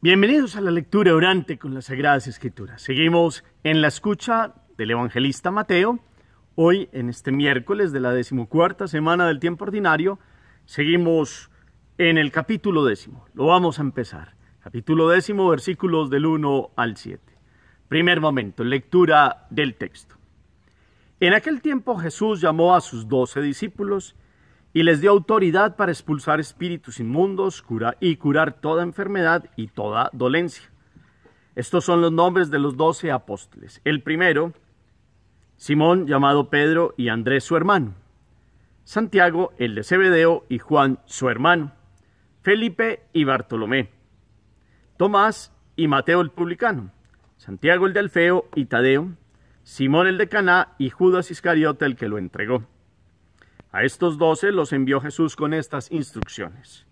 Bienvenidos a la lectura orante con las Sagradas Escrituras. Seguimos en la escucha del evangelista Mateo. Hoy, en este miércoles de la decimocuarta semana del tiempo ordinario, seguimos en el capítulo décimo. Lo vamos a empezar. Capítulo décimo, versículos del 1 al 7. Primer momento, lectura del texto. En aquel tiempo Jesús llamó a sus doce discípulos y les dio autoridad para expulsar espíritus inmundos cura, y curar toda enfermedad y toda dolencia. Estos son los nombres de los doce apóstoles. El primero, Simón llamado Pedro y Andrés su hermano. Santiago, el de Cebedeo, y Juan su hermano. Felipe y Bartolomé. Tomás y Mateo el publicano. Santiago el de feo y Tadeo. Simón el de Caná y Judas Iscariota, el que lo entregó. A estos doce los envió Jesús con estas instrucciones.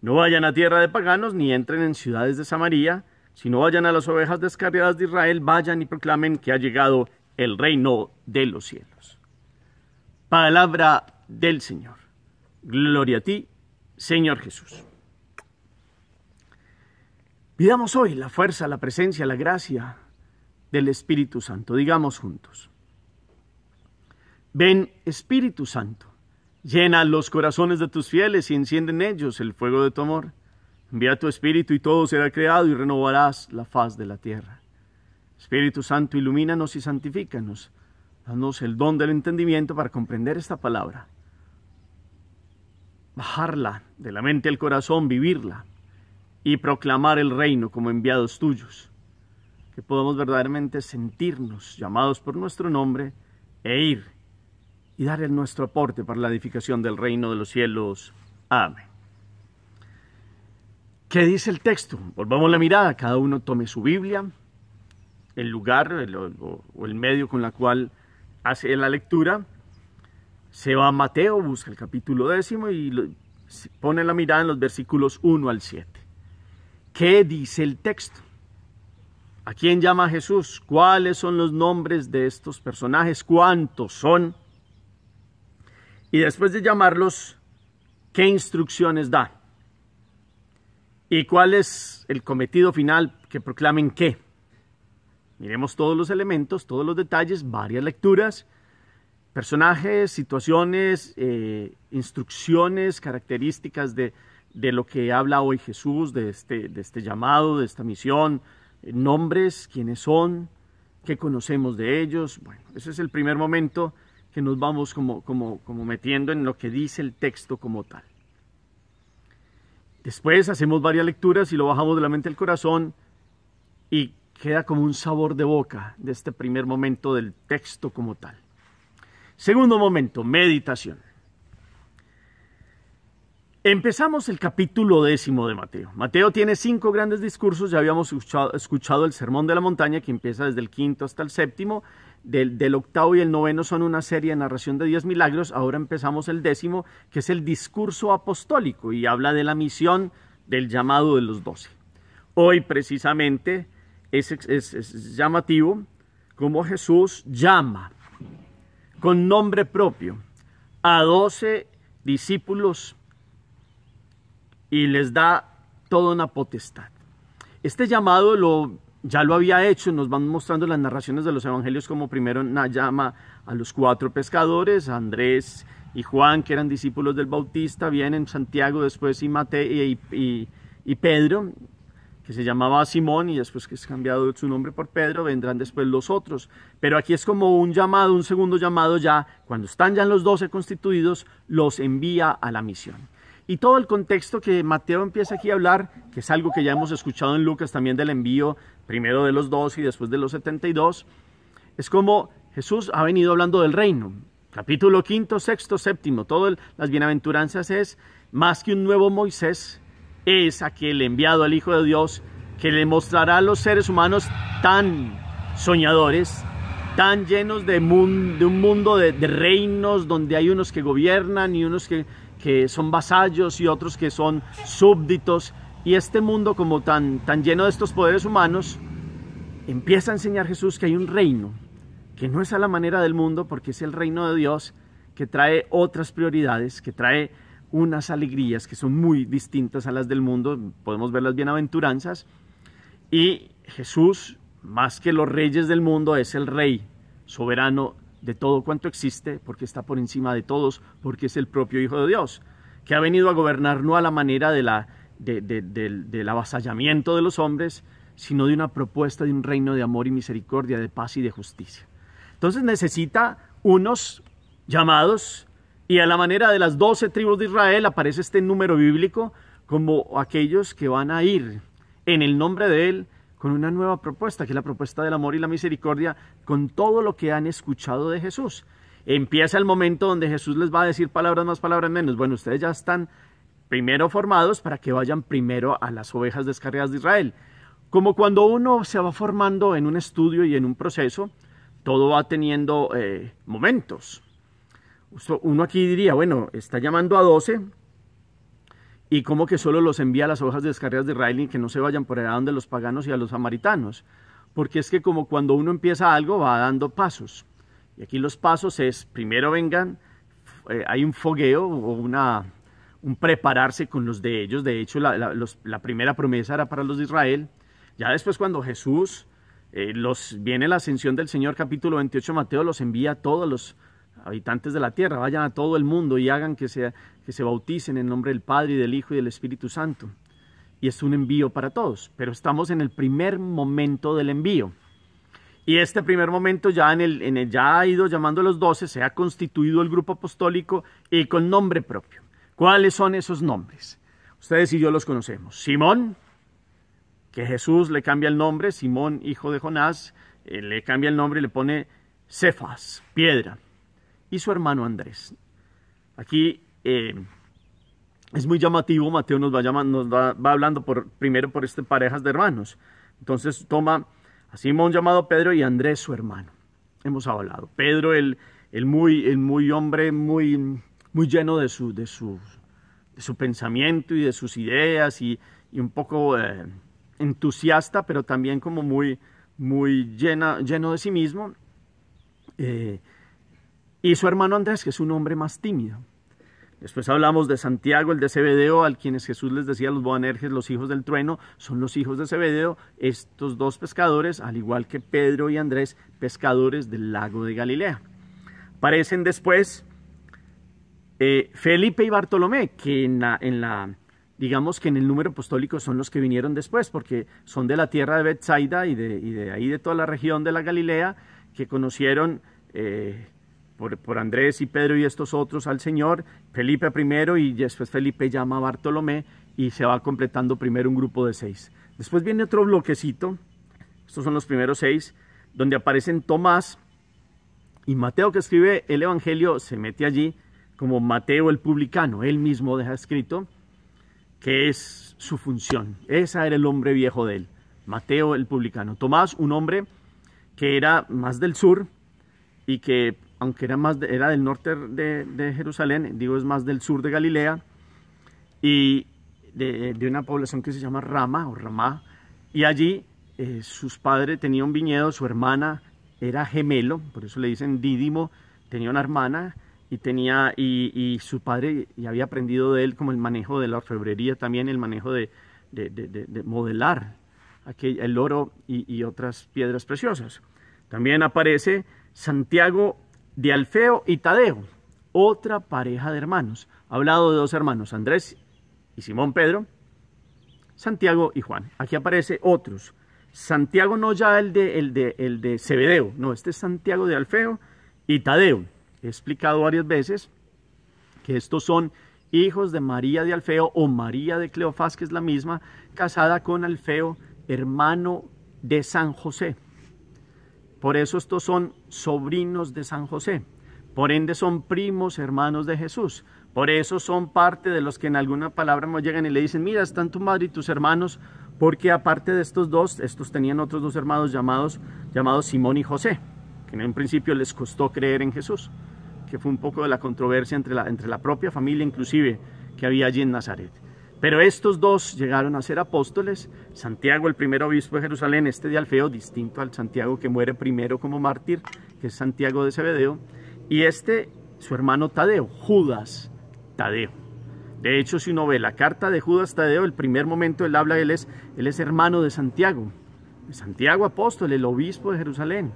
No vayan a tierra de paganos ni entren en ciudades de Samaria, sino vayan a las ovejas descarriadas de Israel, vayan y proclamen que ha llegado el reino de los cielos. Palabra del Señor. Gloria a ti, Señor Jesús. Pidamos hoy la fuerza, la presencia, la gracia del Espíritu Santo. Digamos juntos. Ven Espíritu Santo, llena los corazones de tus fieles y enciende en ellos el fuego de tu amor. Envía tu Espíritu y todo será creado y renovarás la faz de la tierra. Espíritu Santo, ilumínanos y santifícanos. Danos el don del entendimiento para comprender esta palabra. Bajarla de la mente al corazón, vivirla y proclamar el reino como enviados tuyos. Que podamos verdaderamente sentirnos llamados por nuestro nombre e ir y dar el nuestro aporte para la edificación del reino de los cielos. Amén. ¿Qué dice el texto? Volvamos la mirada, cada uno tome su Biblia, el lugar o, el medio con la cual hace la lectura. Se va a Mateo, busca el capítulo décimo y pone la mirada en los versículos 1 al 7. ¿Qué dice el texto? ¿A quién llama Jesús? ¿Cuáles son los nombres de estos personajes? ¿Cuántos son? Y después de llamarlos, ¿qué instrucciones da? ¿Y cuál es el cometido final que proclamen qué? Miremos todos los elementos, todos los detalles, varias lecturas, personajes, situaciones, eh, instrucciones, características de, de, lo que habla hoy Jesús, de este, de este llamado, de esta misión, eh, nombres, quiénes son, qué conocemos de ellos. Bueno, ese es el primer momento que nos vamos como, metiendo en lo que dice el texto como tal. Después hacemos varias lecturas y lo bajamos de la mente al corazón y queda como un sabor de boca de este primer momento del texto como tal. Segundo momento, meditación. Empezamos el capítulo décimo de Mateo. Mateo tiene cinco grandes discursos, ya habíamos escuchado, el Sermón de la Montaña que empieza desde el quinto hasta el séptimo del, octavo y el noveno son una serie de narración de diez milagros. Ahora empezamos el décimo, que es el discurso apostólico y habla de la misión del llamado de los doce. Hoy precisamente es, es, es llamativo como Jesús llama con nombre propio a doce discípulos y les da toda una potestad. Este llamado lo ya lo había hecho, nos van mostrando las narraciones de los evangelios como primero llama a los cuatro pescadores, Andrés y Juan, que eran discípulos del Bautista, vienen Santiago después y, y, Pedro, que se llamaba Simón y después que es cambiado su nombre por Pedro, vendrán después los otros. Pero aquí es como un llamado, un segundo llamado ya, cuando están ya los doce constituidos, los envía a la misión. Y todo el contexto que Mateo empieza aquí a hablar, que es algo que ya hemos escuchado en Lucas también del envío primero de los dos y después de los 72, es como Jesús ha venido hablando del reino. Capítulo quinto, sexto, séptimo, todas las bienaventuranzas es más que un nuevo Moisés, es aquel enviado al Hijo de Dios que le mostrará a los seres humanos tan soñadores, tan llenos de, de un mundo de, reinos donde hay unos que gobiernan y unos que son vasallos y otros que son súbditos y este mundo como tan, tan lleno de estos poderes humanos, empieza a enseñar Jesús que hay un reino, que no es a la manera del mundo, porque es el reino de Dios que trae otras prioridades, que trae unas alegrías que son muy distintas a las del mundo, podemos ver las bienaventuranzas, y Jesús, más que los reyes del mundo, es el rey soberano de todo cuanto existe, porque está por encima de todos, porque es el propio Hijo de Dios, que ha venido a gobernar no a la manera de la del, del avasallamiento de los hombres, sino de una propuesta de un reino de amor y misericordia, de paz y de justicia. Entonces necesita unos llamados y a la manera de las doce tribus de Israel aparece este número bíblico como aquellos que van a ir en el nombre de Él con una nueva propuesta, que es la propuesta del amor y la misericordia, con todo lo que han escuchado de Jesús. Empieza el momento donde Jesús les va a decir palabras más, palabras menos. Bueno, ustedes ya están primero formados para que vayan primero a las ovejas descarriadas de Israel. Como cuando uno se va formando en un estudio y en un proceso, todo va teniendo eh, momentos. Uno aquí diría, bueno, está llamando a 12 y como que solo los envía a las ovejas descarriadas de Israel y que no se vayan por el lado de los paganos y a los samaritanos. Porque es que como cuando uno empieza algo va dando pasos. Y aquí los pasos es, primero vengan, eh, hay un fogueo o una un prepararse con los de ellos. De hecho, la, primera promesa era para los de Israel. Ya después cuando Jesús eh, los, viene la ascensión del Señor, capítulo 28, Mateo los envía a todos los habitantes de la tierra, vayan a todo el mundo y hagan que se, que se bauticen en nombre del Padre y del Hijo y del Espíritu Santo. Y es un envío para todos, pero estamos en el primer momento del envío. Y este primer momento ya, en el, en el, ya ha ido llamando a los doce, se ha constituido el grupo apostólico y con nombre propio. ¿Cuáles son esos nombres? Ustedes y yo los conocemos. Simón, que Jesús le cambia el nombre, Simón, hijo de Jonás, eh, le cambia el nombre y le pone Cefas, piedra, y su hermano Andrés. Aquí eh, es muy llamativo, Mateo nos va, va, hablando por, primero por este, parejas de hermanos. Entonces toma a Simón llamado Pedro y Andrés su hermano. Hemos hablado. Pedro, el, el, muy, el muy hombre, muy muy lleno de su, de de su pensamiento y de sus ideas y, un poco eh, entusiasta, pero también como muy, muy lleno de sí mismo. Eh, y su hermano Andrés, que es un hombre más tímido. Después hablamos de Santiago, el de Cebedeo, al quienes Jesús les decía, los Boanerges, los hijos del trueno, son los hijos de Cebedeo, estos dos pescadores, al igual que Pedro y Andrés, pescadores del lago de Galilea. Parecen después eh, Felipe y Bartolomé, que en la, digamos que en el número apostólico son los que vinieron después, porque son de la tierra de Bethsaida y de, y de ahí de toda la región de la Galilea, que conocieron eh, por, por, Andrés y Pedro y estos otros al Señor, Felipe primero y después Felipe llama a Bartolomé y se va completando primero un grupo de seis. Después viene otro bloquecito, estos son los primeros seis, donde aparecen Tomás y Mateo que escribe el Evangelio se mete allí como Mateo el publicano, él mismo deja escrito, que es su función. Esa era el hombre viejo de él, Mateo el publicano. Tomás, un hombre que era más del sur y que, aunque era, más era del norte de, Jerusalén, digo, es más del sur de Galilea, y de, una población que se llama Rama o Ramá, y allí eh, sus padres tenían un viñedo, su hermana era gemelo, por eso le dicen Dídimo, tenía una hermana, y tenía y, su padre y había aprendido de él como el manejo de la orfebrería también el manejo de, modelar aquel, el oro y, otras piedras preciosas también aparece Santiago de Alfeo y Tadeo otra pareja de hermanos hablado de dos hermanos Andrés y Simón Pedro Santiago y Juan aquí aparece otros Santiago no ya el de el de el de Cebedeo no este es Santiago de Alfeo y Tadeo he explicado varias veces que estos son hijos de María de Alfeo o María de Cleofás, que es la misma, casada con Alfeo, hermano de San José. Por eso estos son sobrinos de San José. Por ende son primos hermanos de Jesús. Por eso son parte de los que en alguna palabra nos llegan y le dicen, mira, están tu madre y tus hermanos, porque aparte de estos dos, estos tenían otros dos hermanos llamados, llamados Simón y José, que en un principio les costó creer en Jesús que fue un poco de la controversia entre la, propia familia inclusive que había allí en Nazaret. Pero estos dos llegaron a ser apóstoles, Santiago el primer obispo de Jerusalén, este de Alfeo, distinto al Santiago que muere primero como mártir, que es Santiago de Cebedeo y este, su hermano Tadeo, Judas Tadeo. De hecho, si uno ve la carta de Judas Tadeo, el primer momento él habla, él es, él es hermano de Santiago, Santiago apóstol, el obispo de Jerusalén,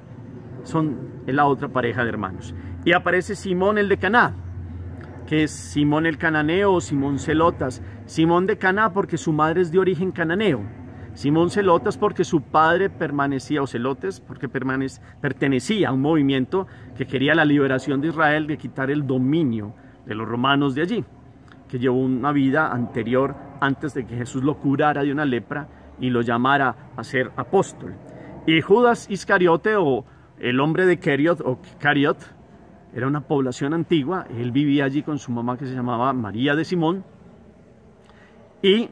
son la otra pareja de hermanos. Y aparece Simón el de Caná, que es Simón el cananeo o Simón Celotas. Simón de Caná porque su madre es de origen cananeo. Simón Celotas porque su padre permanecía, o Celotes, porque pertenecía a un movimiento que quería la liberación de Israel, de quitar el dominio de los romanos de allí, que llevó una vida anterior antes de que Jesús lo curara de una lepra y lo llamara a ser apóstol. Y Judas Iscariote o el hombre de Keriot o Cariot, era una población antigua, él vivía allí con su mamá que se llamaba María de Simón y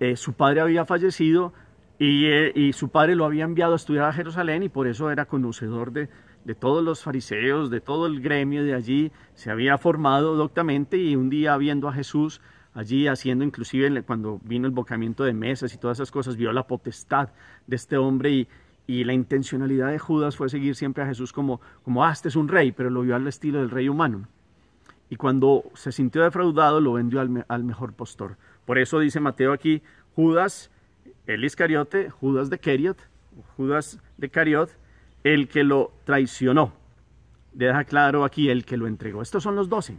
eh, su padre había fallecido eh, y, su padre lo había enviado a estudiar a Jerusalén y por eso era conocedor de, de todos los fariseos, de todo el gremio de allí, se había formado doctamente y un día viendo a Jesús allí haciendo inclusive cuando vino el bocamiento de mesas y todas esas cosas, vio la potestad de este hombre y, y la intencionalidad de Judas fue seguir siempre a Jesús como, como ah, este es un rey, pero lo vio al estilo del rey humano. Y cuando se sintió defraudado, lo vendió al, mejor postor. Por eso dice Mateo aquí, Judas, el Iscariote, Judas de Keriot, Judas de Cariot, el que lo traicionó. Deja claro aquí el que lo entregó. Estos son los doce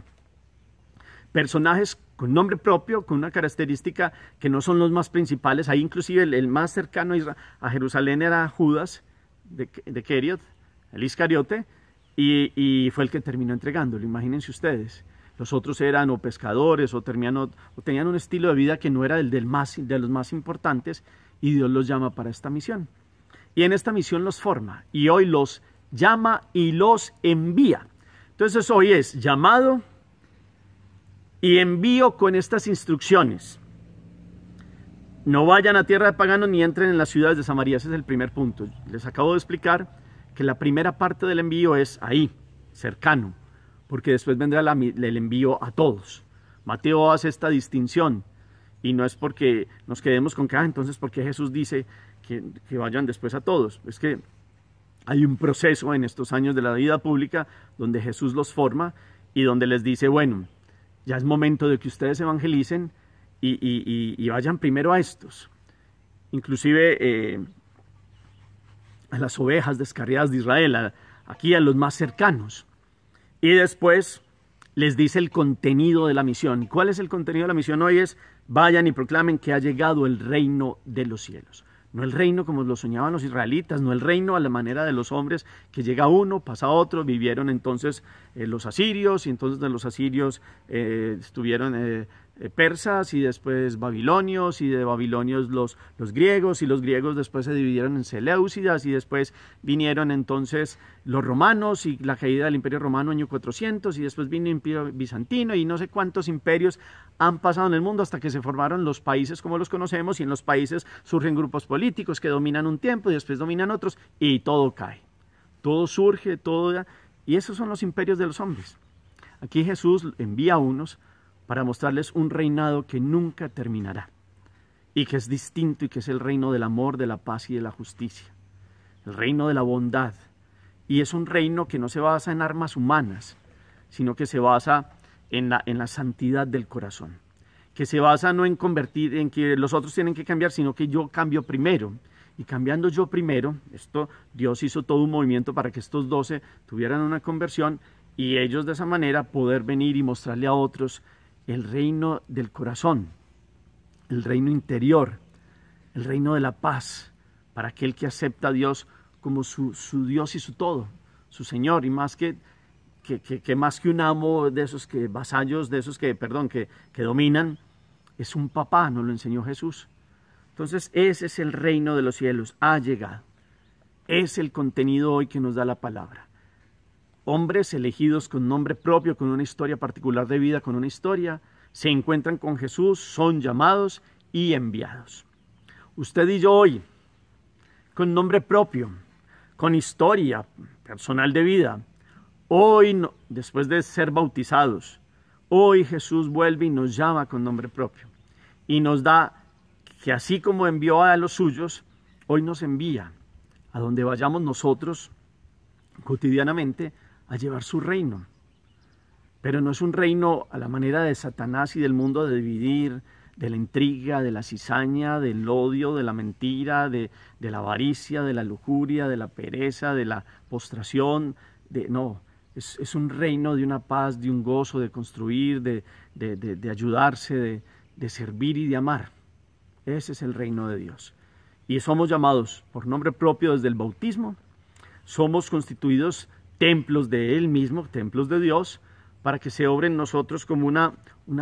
personajes con nombre propio, con una característica que no son los más principales. Ahí inclusive el, más cercano a, Jerusalén era Judas de, Keriot, el Iscariote, y, fue el que terminó entregándolo, imagínense ustedes. Los otros eran o pescadores o, terminan, o, tenían un estilo de vida que no era el del más, de los más importantes y Dios los llama para esta misión. Y en esta misión los forma y hoy los llama y los envía. Entonces hoy es llamado, y envío con estas instrucciones. No vayan a tierra de paganos ni entren en las ciudades de Samaria. Ese es el primer punto. Les acabo de explicar que la primera parte del envío es ahí, cercano, porque después vendrá el envío a todos. Mateo hace esta distinción y no es porque nos quedemos con que, ah, entonces, porque Jesús dice que vayan después a todos? Es que hay un proceso en estos años de la vida pública donde Jesús los forma y donde les dice, bueno, ya es momento de que ustedes evangelicen y, vayan primero a estos. Inclusive eh, a las ovejas descarriadas de Israel, aquí a los más cercanos. Y después les dice el contenido de la misión. ¿Cuál es el contenido de la misión hoy? Es vayan y proclamen que ha llegado el reino de los cielos no el reino como lo soñaban los israelitas, no el reino a la manera de los hombres, que llega uno, pasa otro, vivieron entonces eh, los asirios, y entonces de los asirios eh, estuvieron eh, eh, persas y después babilonios y de babilonios los, griegos y los griegos después se dividieron en seleucidas y después vinieron entonces los romanos y la caída del imperio romano año 400 y después vino el imperio bizantino y no sé cuántos imperios han pasado en el mundo hasta que se formaron los países como los conocemos y en los países surgen grupos políticos que dominan un tiempo y después dominan otros y todo cae. Todo surge, todo... Y esos son los imperios de los hombres. Aquí Jesús envía unos para mostrarles un reinado que nunca terminará y que es distinto y que es el reino del amor, de la paz y de la justicia, el reino de la bondad. Y es un reino que no se basa en armas humanas, sino que se basa en la, en la santidad del corazón, que se basa no en convertir, en que los otros tienen que cambiar, sino que yo cambio primero. Y cambiando yo primero, esto Dios hizo todo un movimiento para que estos doce tuvieran una conversión y ellos de esa manera poder venir y mostrarle a otros el reino del corazón, el reino interior, el reino de la paz, para aquel que acepta a Dios como su, Dios y su todo, su Señor, y más que, que, más que un amo de esos que vasallos, de esos que, perdón, que, que dominan, es un papá, nos lo enseñó Jesús. Entonces ese es el reino de los cielos, ha llegado. Es el contenido hoy que nos da la palabra hombres elegidos con nombre propio, con una historia particular de vida, con una historia, se encuentran con Jesús, son llamados y enviados. Usted y yo hoy, con nombre propio, con historia personal de vida, hoy, después de ser bautizados, hoy Jesús vuelve y nos llama con nombre propio y nos da que así como envió a los suyos, hoy nos envía a donde vayamos nosotros cotidianamente a llevar su reino. Pero no es un reino a la manera de Satanás y del mundo de dividir, de la intriga, de la cizaña, del odio, de la mentira, de, la avaricia, de la lujuria, de la pereza, de la postración. De, no, es, un reino de una paz, de un gozo, de construir, de ayudarse, de servir y de amar. Ese es el reino de Dios. Y somos llamados por nombre propio desde el bautismo. Somos constituidos templos de Él mismo, templos de Dios, para que se obren nosotros como una,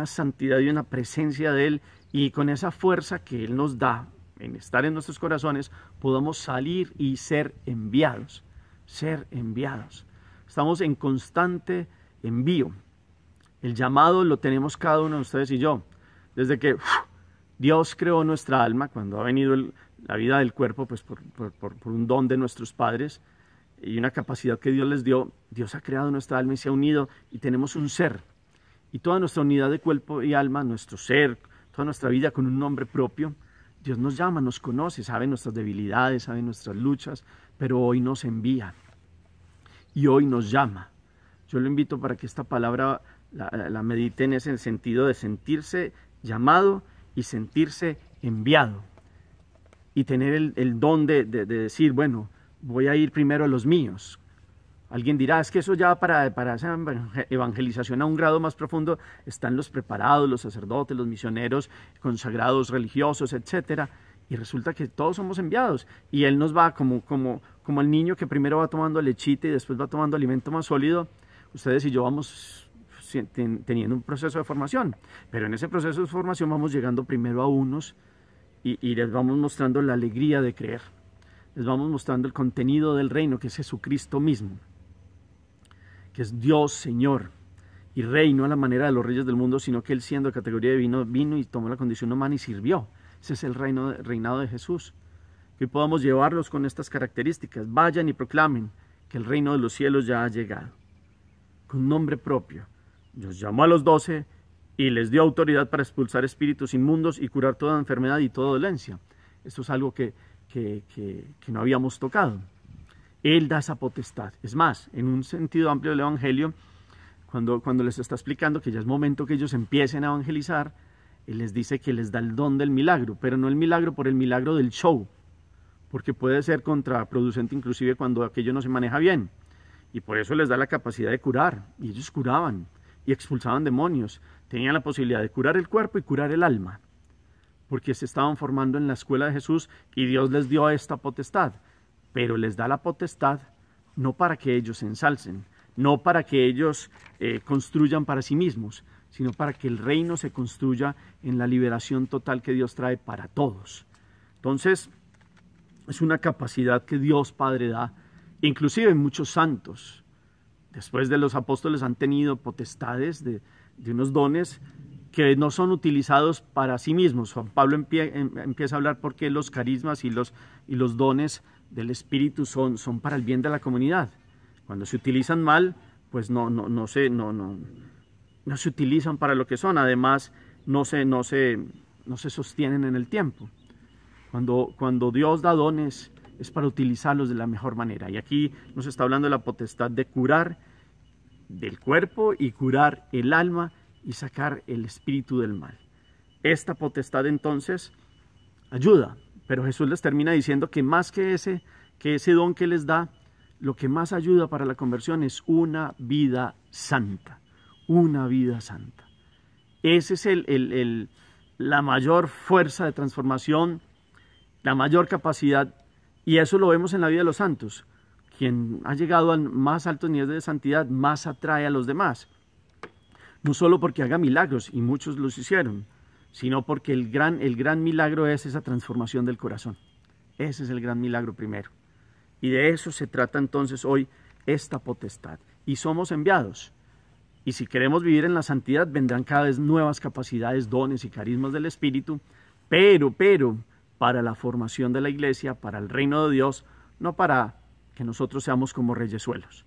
santidad y una presencia de Él y con esa fuerza que Él nos da en estar en nuestros corazones, podamos salir y ser enviados, ser enviados. Estamos en constante envío. El llamado lo tenemos cada uno de ustedes y yo. Desde que Dios creó nuestra alma, cuando ha venido la vida del cuerpo, pues por un don de nuestros padres, y una capacidad que Dios les dio, Dios ha creado nuestra alma y se ha unido y tenemos un ser. Y toda nuestra unidad de cuerpo y alma, nuestro ser, toda nuestra vida con un nombre propio, Dios nos llama, nos conoce, sabe nuestras debilidades, sabe nuestras luchas, pero hoy nos envía y hoy nos llama. Yo lo invito para que esta palabra la, mediten en ese sentido de sentirse llamado y sentirse enviado y tener el, don de decir, bueno, voy a ir primero a los míos. Alguien dirá, es que eso ya para, para evangelización a un grado más profundo están los preparados, los sacerdotes, los misioneros, consagrados, religiosos, etcétera y resulta que todos somos enviados y él nos va como como el niño que primero va tomando lechita y después va tomando alimento más sólido ustedes y yo vamos teniendo un proceso de formación pero en ese proceso de formación vamos llegando primero a unos y les vamos mostrando la alegría de creer les vamos mostrando el contenido del reino, que es Jesucristo mismo, que es Dios, Señor y rey, no a la manera de los reyes del mundo, sino que él siendo de categoría de vino, vino y tomó la condición humana y sirvió. Ese es el reino, reinado de Jesús. Que podamos llevarlos con estas características. Vayan y proclamen que el reino de los cielos ya ha llegado. Con nombre propio. Dios llamó a los doce y les dio autoridad para expulsar espíritus inmundos y curar toda enfermedad y toda dolencia. Esto es algo que que, no habíamos tocado. Él da esa potestad. Es más, en un sentido amplio del Evangelio, cuando, cuando les está explicando que ya es momento que ellos empiecen a evangelizar, Él les dice que les da el don del milagro, pero no el milagro por el milagro del show, porque puede ser contraproducente inclusive cuando aquello no se maneja bien. Y por eso les da la capacidad de curar. Y ellos curaban y expulsaban demonios. Tenían la posibilidad de curar el cuerpo y curar el alma porque se estaban formando en la escuela de Jesús y Dios les dio esta potestad, pero les da la potestad no para que ellos se ensalcen, no para que ellos eh, construyan para sí mismos, sino para que el reino se construya en la liberación total que Dios trae para todos. Entonces, es una capacidad que Dios Padre da, inclusive en muchos santos. Después de los apóstoles han tenido potestades de unos dones que no son utilizados para sí mismos. Juan Pablo em-, empieza a hablar porque los carismas y los, dones del Espíritu son, para el bien de la comunidad. Cuando se utilizan mal, pues no, se, utilizan para lo que son. Además, no se, sostienen en el tiempo. cuando Dios da dones, es para utilizarlos de la mejor manera. Y aquí nos está hablando de la potestad de curar del cuerpo y curar el alma y sacar el espíritu del mal. Esta potestad entonces ayuda, pero Jesús les termina diciendo que más que ese, que ese don que les da, lo que más ayuda para la conversión es una vida santa, una vida santa. Esa es la mayor fuerza de transformación, la mayor capacidad, y eso lo vemos en la vida de los santos. Quien ha llegado a más alto nivel de santidad, más atrae a los demás no solo porque haga milagros, y muchos los hicieron, sino porque el gran, el gran milagro es esa transformación del corazón. Ese es el gran milagro primero. Y de eso se trata entonces hoy esta potestad. Y somos enviados. Y si queremos vivir en la santidad, vendrán cada vez nuevas capacidades, dones y carismas del Espíritu, pero, pero, para la formación de la iglesia, para el reino de Dios, no para que nosotros seamos como reyesuelos,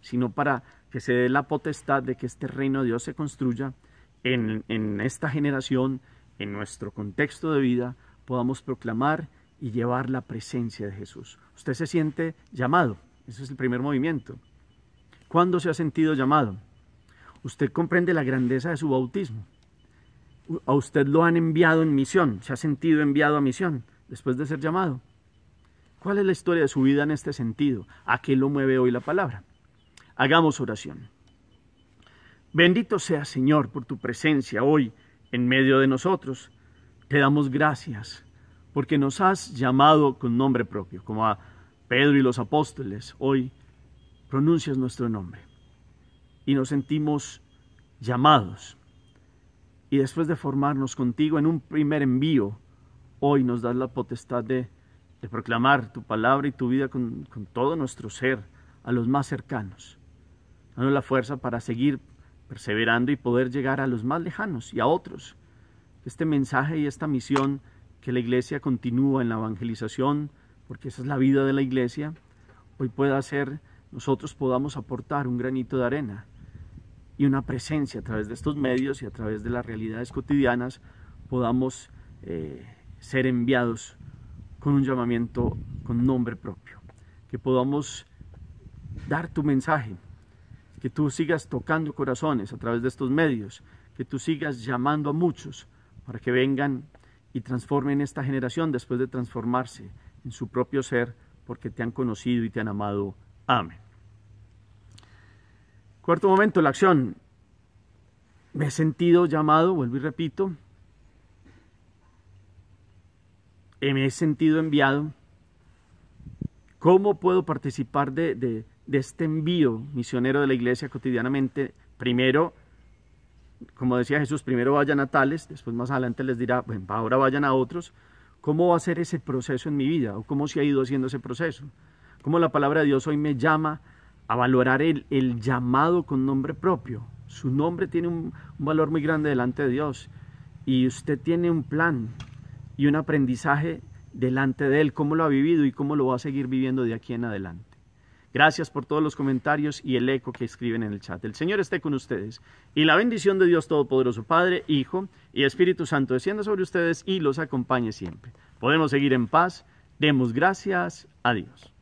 sino para que se dé la potestad de que este reino de Dios se construya en, esta generación, en nuestro contexto de vida, podamos proclamar y llevar la presencia de Jesús. Usted se siente llamado, ese es el primer movimiento. ¿Cuándo se ha sentido llamado? Usted comprende la grandeza de su bautismo. A usted lo han enviado en misión, se ha sentido enviado a misión después de ser llamado. ¿Cuál es la historia de su vida en este sentido? ¿A qué lo mueve hoy la palabra? Hagamos oración. Bendito sea Señor por tu presencia hoy en medio de nosotros. Te damos gracias porque nos has llamado con nombre propio, como a Pedro y los apóstoles. Hoy pronuncias nuestro nombre y nos sentimos llamados. Y después de formarnos contigo en un primer envío, hoy nos das la potestad de, proclamar tu palabra y tu vida con todo nuestro ser a los más cercanos danos la fuerza para seguir perseverando y poder llegar a los más lejanos y a otros. Este mensaje y esta misión que la iglesia continúa en la evangelización, porque esa es la vida de la iglesia, hoy pueda ser, nosotros podamos aportar un granito de arena y una presencia a través de estos medios y a través de las realidades cotidianas, podamos eh, ser enviados con un llamamiento con nombre propio, que podamos dar tu mensaje, que tú sigas tocando corazones a través de estos medios, que tú sigas llamando a muchos para que vengan y transformen esta generación después de transformarse en su propio ser porque te han conocido y te han amado. Amén. Cuarto momento, la acción. Me he sentido llamado, vuelvo y repito. Eh, me he sentido enviado. ¿Cómo puedo participar de, de de este envío misionero de la iglesia cotidianamente, primero, como decía Jesús, primero vayan a tales, después más adelante les dirá, bueno, ahora vayan a otros, ¿cómo va a ser ese proceso en mi vida? ¿O cómo se ha ido haciendo ese proceso? ¿Cómo la palabra de Dios hoy me llama a valorar el, llamado con nombre propio? Su nombre tiene un valor muy grande delante de Dios y usted tiene un plan y un aprendizaje delante de Él, cómo lo ha vivido y cómo lo va a seguir viviendo de aquí en adelante. Gracias por todos los comentarios y el eco que escriben en el chat. El Señor esté con ustedes. Y la bendición de Dios Todopoderoso, Padre, Hijo y Espíritu Santo, descienda sobre ustedes y los acompañe siempre. Podemos seguir en paz. Demos gracias a Dios.